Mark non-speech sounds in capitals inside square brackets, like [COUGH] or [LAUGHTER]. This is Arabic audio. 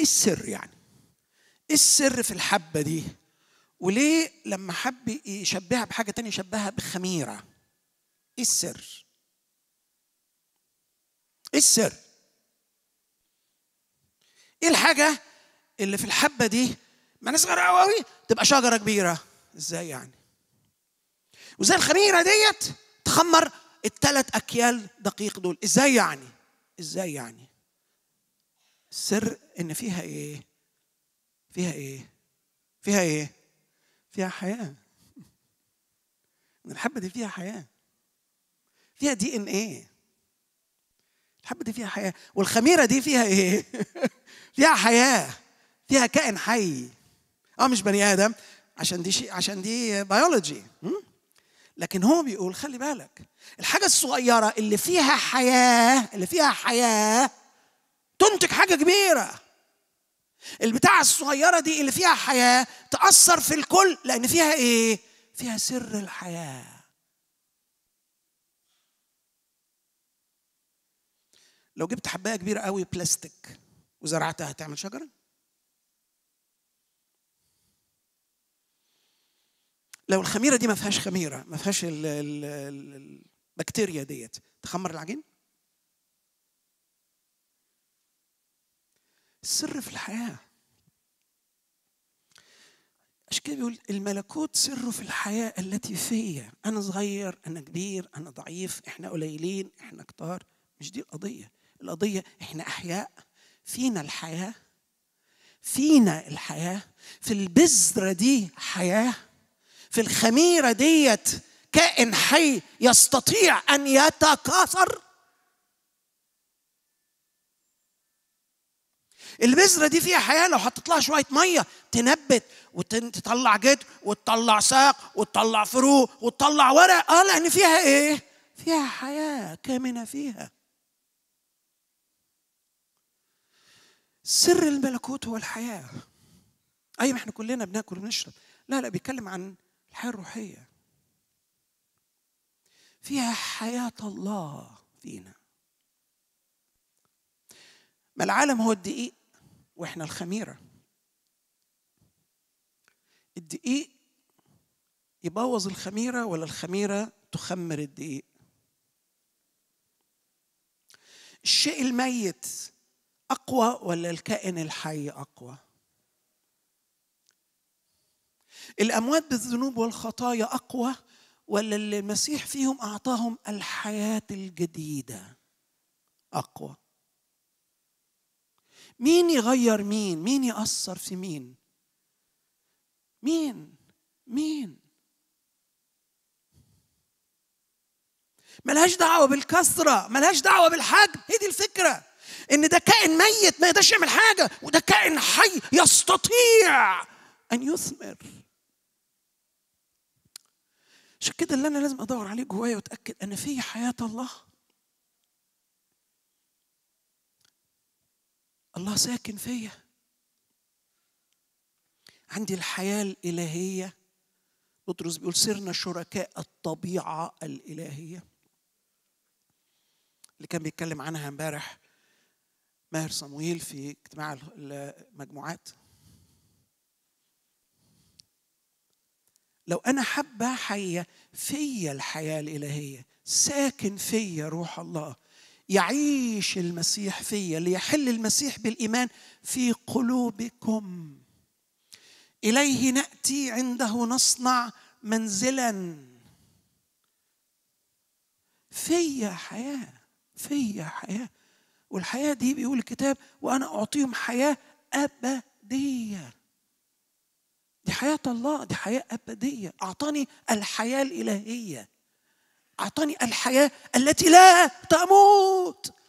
ايه السر يعني ايه السر في الحبه دي وليه لما حب يشبهها بحاجه تانية يشبهها بخميره ايه السر ايه السر ايه الحاجه اللي في الحبه دي ما ناس قوي قوي تبقى شجره كبيره ازاي يعني وزي الخميره ديت تخمر الثلاث اكيال دقيق دول ازاي يعني ازاي يعني السر ان فيها ايه فيها ايه فيها ايه فيها حياه الحبه دي فيها حياه فيها دي ان ايه الحبه دي فيها حياه والخميره دي فيها ايه [LAUGHS] فيها حياه فيها كائن حي اه مش بني ادم عشان دي شيء عشان دي بيولوجي لكن هو بيقول خلي بالك الحاجه الصغيره اللي فيها حياه اللي فيها حياه تنتج حاجه كبيره البتاعة الصغيرة دي اللي فيها حياة تأثر في الكل لأن فيها إيه؟ فيها سر الحياة. لو جبت حباية كبيرة قوي بلاستيك وزرعتها هتعمل شجرة؟ لو الخميرة دي ما فيهاش خميرة ما فيهاش البكتيريا ديت تخمر العجين؟ السر في الحياه عشان كده بيقول الملكوت سره في الحياة التي فيا أنا صغير أنا كبير أنا ضعيف إحنا قليلين إحنا كتار مش دي القضية القضية إحنا أحياء فينا الحياة فينا الحياة في البذرة دي حياة في الخميرة ديت كائن حي يستطيع أن يتكاثر البذره دي فيها حياه لو حطيت لها شويه ميه تنبت وتطلع جدر وتطلع ساق وتطلع فروق وتطلع ورق اه لان فيها ايه؟ فيها حياه كامنه فيها. سر الملكوت هو الحياه. اي أيوة، ما احنا كلنا بناكل وبنشرب لا لا بيتكلم عن الحياه الروحيه. فيها حياه الله فينا. ما العالم هو الدقيق واحنا الخميره الدقيق يبوظ الخميره ولا الخميره تخمر الدقيق الشيء الميت اقوى ولا الكائن الحي اقوى الاموات بالذنوب والخطايا اقوى ولا اللي المسيح فيهم اعطاهم الحياه الجديده اقوى مين يغير مين مين يأثر في مين مين مين ملهاش دعوة بالكثرة ملهاش دعوة بالحجم هي دي الفكرة إن ده كائن ميت ما يقدرش يعمل حاجة وده كائن حي يستطيع أن يثمر عشان كده اللي أنا لازم أدور عليه جوايا وأتأكد أنا في حياة الله الله ساكن فيا عندي الحياة الإلهية بطرس بيقول صرنا شركاء الطبيعة الإلهية اللي كان بيتكلم عنها امبارح ماهر صمويل في اجتماع المجموعات لو أنا حبة حية فيا الحياة الإلهية ساكن فيا روح الله يعيش المسيح فيا ليحل المسيح بالإيمان في قلوبكم إليه نأتي عنده نصنع منزلا فيا حياة فيا حياة والحياة دي بيقول الكتاب وأنا أعطيهم حياة أبدية دي حياة الله دي حياة أبدية أعطاني الحياة الإلهية أعطاني الحياة التي لا تموت